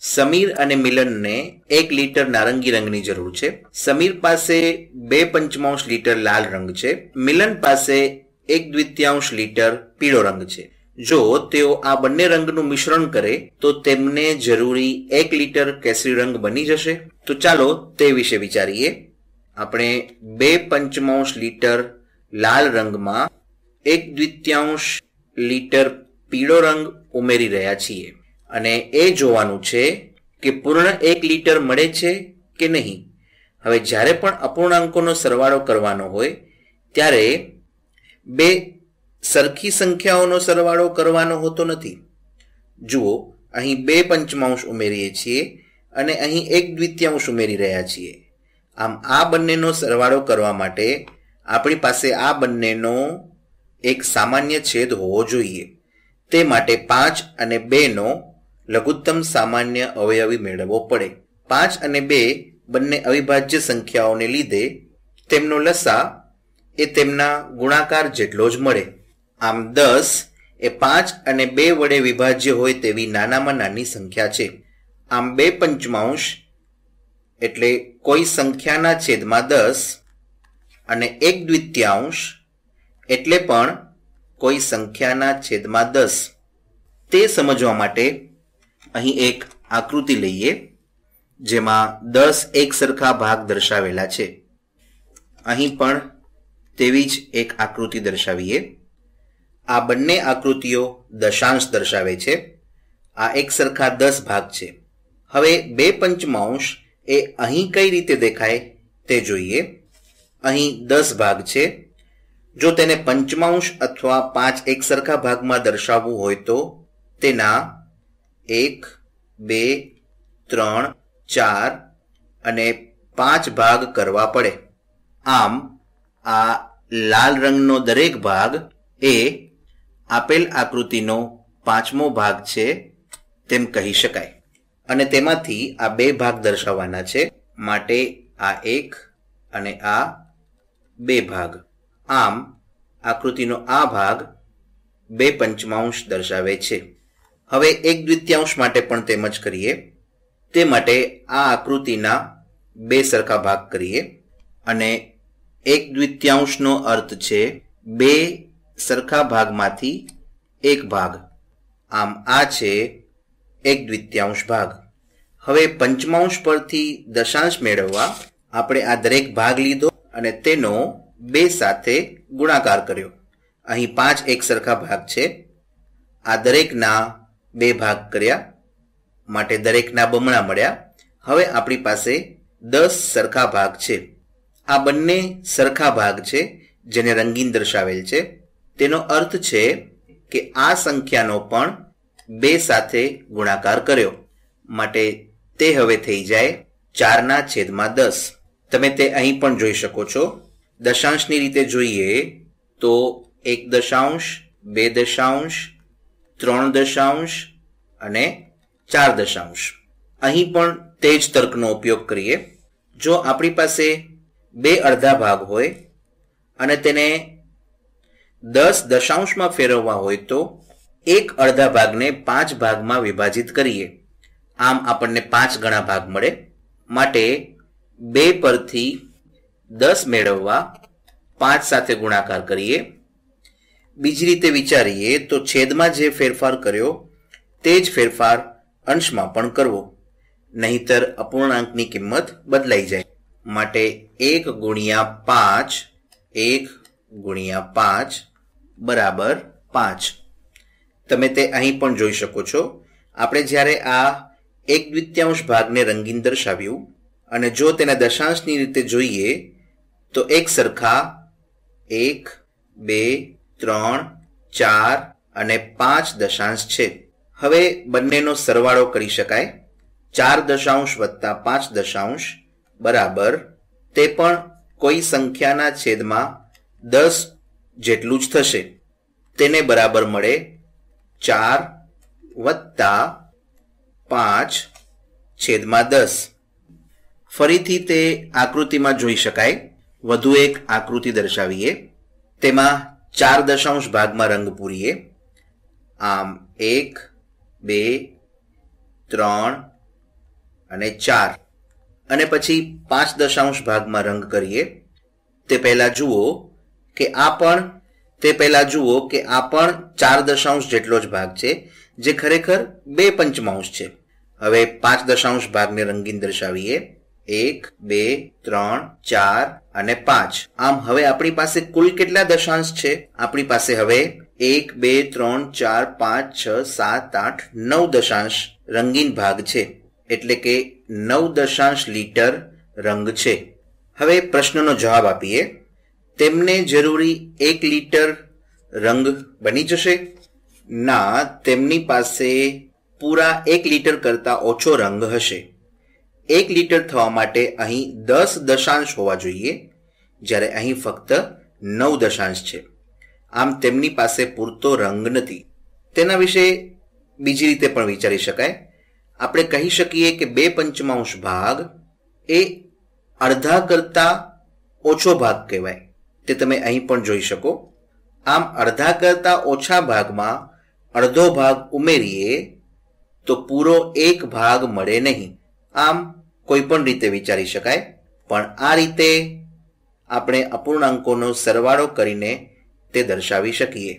સમીર અને મિલનને એક લીટર નારંગી રંગની જરૂર છે સમીર પાસે બે પંચમાંશ લીટર લાલ રંગ છે મિલન પાસે એક દ્વિતીયાંશ લીટર પીળો રંગ છે જો તેઓ આ બંને રંગનું મિશ્રણ કરે તો તેમને જરૂરી એક લીટર કેસરી રંગ બની જશે તો ચાલો તે વિશે વિચારીએ આપણે બે પંચમાંશ લીટર લાલ રંગમાં એક દ્વિતીયાંશ લીટર પીળો રંગ ઉમેરી રહ્યા છીએ અને એ જોવાનું છે કે પૂર્ણ એક લિટર મળે છે કે નહીં હવે જ્યારે પણ અપૂર્ણાંકોનો સરવાળો કરવાનો હોય ત્યારે બે સરખી સંખ્યાઓનો સરવાળો કરવાનો હોતો નથી જુઓ અહીં બે પંચમાંશ ઉમેરીએ છીએ અને અહીં એક દ્વિતીયાંશ ઉમેરી રહ્યા છીએ આમ આ બંનેનો સરવાળો કરવા માટે આપણી પાસે આ બંનેનો એક સામાન્ય છેદ હોવો જોઈએ તે માટે પાંચ અને બેનો નો લઘુત્તમ સામાન્ય અવયવી મેળવવો પડે પાંચ અને બે બંને અવિભાજ્ય સંખ્યાઓને લીધે તેમનો લસા એ તેમના ગુણાકાર જેટલો જ મળે આમ દસ એ પાંચ અને બે વડે વિભાજ્ય હોય તેવી નાનામાં નાની સંખ્યા છે આમ બે પંચમાંશ એટલે કોઈ સંખ્યાના છેદમાં દસ અને એક દ્વિતીયાંશ એટલે પણ કોઈ સંખ્યાના છેદમાં દસ તે સમજવા માટે અહીં એક આકૃતિ લઈએ જેમાં દસ એક સરખા ભાગ દર્શાવેલા છે અહીં પણ તેવી જ એક આકૃતિ દર્શાવીએ આ બંને આકૃતિઓ દશાંશ દર્શાવે છે આ એક સરખા દસ ભાગ છે હવે બે પંચમાંશ એ અહીં કઈ રીતે દેખાય તે જોઈએ અહીં દસ ભાગ છે જો તેને પંચમાંશ અથવા પાંચ એક સરખા ભાગમાં દર્શાવવું હોય તો તેના એક બે ત્રણ ચાર અને પાંચ ભાગ કરવા પડે આમ આ લાલ રંગનો દરેક ભાગ એ આપેલ આકૃતિનો પાંચમો ભાગ છે તેમ કહી શકાય અને તેમાંથી આ બે ભાગ દર્શાવવાના છે માટે આ એક અને આ બે ભાગ આમ આકૃતિનો આ ભાગ બે પંચમાંશ દર્શાવે છે હવે એક દ્વિતીયાંશ માટે પણ તેમ જ કરીએ તે માટે આ આકૃતિના બે સરખા ભાગ કરીએ અને એક દ્વિતીયાંશનો અર્થ છે બે સરખા ભાગમાંથી એક ભાગ આમ આ છે એક દ્વિતીયાંશ ભાગ હવે પંચમાંશ પરથી દશાંશ મેળવવા આપણે આ દરેક ભાગ લીધો અને તેનો બે સાથે ગુણાકાર કર્યો અહીં પાંચ એક સરખા ભાગ છે આ દરેકના બે ભાગ કર્યા માટે દરેકના બમણા મળ્યા હવે આપણી પાસે દસ સરખા ભાગ છે આ બંને સરખા ભાગ છે જેને રંગીન દર્શાવેલ છે તેનો અર્થ છે કે આ સંખ્યાનો પણ બે સાથે ગુણાકાર કર્યો માટે તે હવે થઈ જાય ચારના છેદમાં દસ તમે તે અહીં પણ જોઈ શકો છો દશાંશની રીતે જોઈએ તો એક દશાંશ બે દશાંશ ત્રણ દશાંશ અને ચાર દશાંશ અહીં પણ તે જ તર્કનો ઉપયોગ કરીએ જો આપણી પાસે બે અડધા ભાગ હોય અને તેને દસ દશાંશમાં ફેરવવા હોય તો એક અડધા ભાગને પાંચ ભાગમાં વિભાજિત કરીએ આમ આપણને પાંચ ગણા ભાગ મળે માટે બે પરથી દસ મેળવવા પાંચ સાથે ગુણાકાર કરીએ બીજી રીતે વિચારીએ તો છેદમાં જે ફેરફાર કર્યો તે જ ફેરફાર અંશમાં પણ કરવો નહીતર અપૂર્ણાંકની કિંમત બદલાઈ જાય માટે એક ગુણ્યા પાંચ એક ગુણ્યા પાંચ બરાબર પાંચ તમે તે અહીં પણ જોઈ શકો છો આપણે જ્યારે આ એક દ્વિત્યાંશ ભાગને રંગીન દર્શાવ્યું અને જો તેને દશાંશની રીતે જોઈએ તો એક સરખા એક બે ત્રણ ચાર અને પાંચ દશાંશ છે હવે બંનેનો સરવાળો કરી શકાય ચાર દશાંશ વત્તા પાંચ દશાંશ બરાબર તે પણ કોઈ સંખ્યાના છેદમાં દસ જેટલું જ થશે તેને બરાબર મળે ચાર વત્તા પાંચ છેદમાં દસ ફરીથી તે આકૃતિમાં જોઈ શકાય વધુ એક આકૃતિ દર્શાવીએ તેમાં ચાર દશાંશ ભાગમાં રંગ પૂરીએ આમ એક બે ત્રણ અને ચાર અને પછી પાંચ દશાંશ ભાગમાં રંગ કરીએ તે પહેલાં જુઓ કે આ પણ તે પહેલાં જુઓ કે આ પણ ચાર દશાંશ જેટલો જ ભાગ છે જે ખરેખર બે પંચમાંશ છે હવે પાંચ દશાંશ ભાગને રંગીન દર્શાવીએ એક બે ત્રણ ચાર અને પાંચ આમ હવે આપણી પાસે કુલ કેટલા દશાંશ છે આપણી પાસે હવે એક બે ત્રણ ચાર પાંચ છ સાત આઠ નવ દશાંશ રંગીન ભાગ છે એટલે કે નવ દશાંશ લીટર રંગ છે હવે પ્રશ્નનો જવાબ આપીએ તેમને જરૂરી એક લીટર રંગ બની જશે ના તેમની પાસે પૂરા એક લીટર કરતાં ઓછો રંગ હશે એક લિટર થવા માટે અહીં દસ દશાંશ હોવા જોઈએ જ્યારે અહીં ફક્ત નવ દશાંશ છે આમ તેમની પાસે પૂરતો રંગ નથી તેના વિશે બીજી રીતે પણ વિચારી શકાય આપણે કહી શકીએ કે બે પંચમાંશ ભાગ એ અડધા કરતા ઓછો ભાગ કહેવાય તે તમે અહીં પણ જોઈ શકો આમ અડધા કરતાં ઓછા ભાગમાં અડધો ભાગ ઉમેરીએ તો પૂરો એક ભાગ મળે નહીં આમ કોઈ પણ રીતે વિચારી શકાય પણ આ રીતે આપણે અપૂર્ણાંકોનો સરવાળો કરીને તે દર્શાવી શકીએ